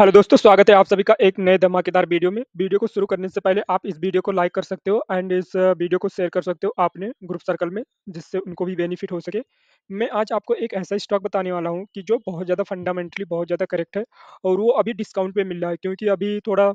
hello दोस्तों स्वागत है आप सभी का एक नए धमाकेदार वीडियो में वीडियो को शुरू करने से पहले आप इस वीडियो को लाइक कर सकते हो एंड इस वीडियो को शेयर कर सकते हो आपने ग्रुप सर्कल में जिससे उनको भी बेनिफिट हो सके मैं आज आपको एक ऐसा स्टॉक बताने वाला हूं कि जो बहुत ज़्यादा फंडामेंटली बहुत ज़्यादा करेक्ट है और वो अभी डिस्काउंट पर मिल रहा है क्योंकि अभी थोड़ा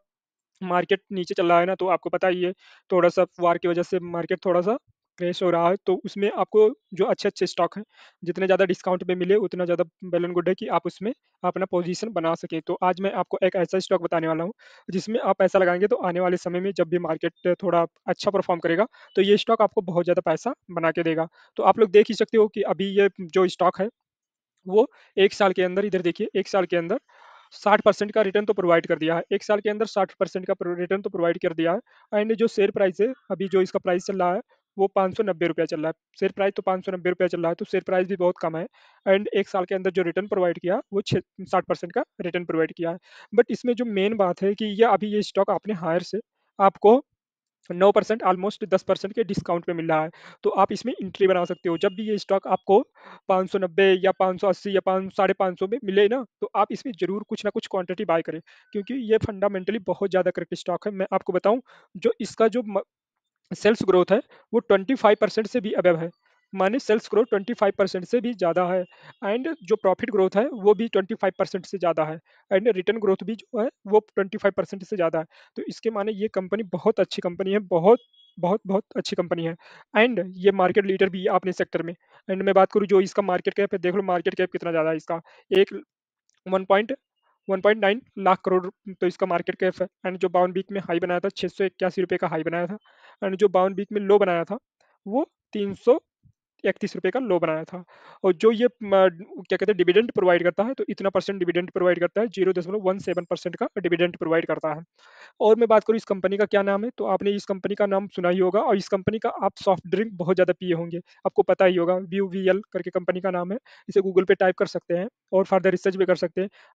मार्केट नीचे चल रहा है ना तो आपको पता ही है थोड़ा सा वार की वजह से मार्केट थोड़ा सा क्रेश हो रहा है तो उसमें आपको जो अच्छे अच्छे स्टॉक हैं जितने ज़्यादा डिस्काउंट में मिले उतना ज़्यादा बैलन गुड है कि आप उसमें अपना पोजीशन बना सकें तो आज मैं आपको एक ऐसा स्टॉक बताने वाला हूँ जिसमें आप पैसा लगाएंगे तो आने वाले समय में जब भी मार्केट थोड़ा अच्छा परफॉर्म करेगा तो ये स्टॉक आपको बहुत ज़्यादा पैसा बना के देगा तो आप लोग देख ही सकते हो कि अभी ये जो स्टॉक है वो एक साल के अंदर इधर देखिए एक साल के अंदर साठ परसेंट का रिटर्न तो प्रोवाइड कर दिया है एक साल के अंदर साठ परसेंट का रिटर्न तो प्रोवाइड कर दिया है एंड जो शेयर प्राइस है अभी जो इसका प्राइस चल रहा है वो पाँच सौ नब्बे रुपया चल रहा है शेयर प्राइस तो पाँच सौ नब्बे रुपया चल रहा है तो शेयर प्राइस भी बहुत कम है एंड एक साल के अंदर जो रिटर्न प्रोवाइड किया वो छः साठ परसेंट का रिटर्न प्रोवाइड किया है बट इसमें जो मेन बात है कि यह अभी ये स्टॉक आपने हायर से आपको नौ परसेंट ऑलमोस्ट दस परसेंट के डिस्काउंट पे मिल रहा है तो आप इसमें इंट्री बना सकते हो जब भी ये स्टॉक आपको पाँच सौ नब्बे या पाँच सौ अस्सी या पाँच साढ़े पाँच सौ में मिले ना तो आप इसमें ज़रूर कुछ ना कुछ क्वांटिटी बाय करें क्योंकि ये फंडामेंटली बहुत ज़्यादा करेक्ट स्टॉक है मैं आपको बताऊँ जो इसका जो सेल्स ग्रोथ है वो 25 परसेंट से भी अब है माने सेल्स ग्रोथ 25 परसेंट से भी ज़्यादा है एंड जो प्रॉफिट ग्रोथ है वो भी 25 परसेंट से ज़्यादा है एंड रिटर्न ग्रोथ भी जो है वो 25 परसेंट से ज़्यादा है तो इसके माने ये कंपनी बहुत अच्छी कंपनी है बहुत बहुत बहुत अच्छी कंपनी है एंड ये मार्केट लीडर भी है अपने सेक्टर में एंड मैं बात करूँ जो इसका मार्केट कैप है देख लो मार्केट कैप कितना ज़्यादा है इसका एक वन पॉइंट 1.9 लाख करोड़ तो इसका मार्केट कैप है एंड जो बावन बीक में हाई बनाया था छः सौ इक्यासी रुपये का हाई बनाया था एंड जो बावन बीक में लो बनाया था वो तीन सौ इकतीस रुपये का लो बनाया था और जो ये क्या कहते हैं डिविडेंड प्रोवाइड करता है तो इतना परसेंट डिविडेंड प्रोवाइड करता है जीरो दशमलव वन सेवन परसेंट का डिविडेंड प्रोवाइड करता है और मैं बात करूँ इस कंपनी का क्या नाम है तो आपने इस कंपनी का नाम सुना ही होगा और इस कंपनी का आप सॉफ्ट ड्रिंक बहुत ज़्यादा पिए होंगे आपको पता ही होगा व्यू वी एल करके कंपनी का नाम है इसे गूगल पे टाइप कर सकते हैं और फर्दर रिसर्च भी कर सकते हैं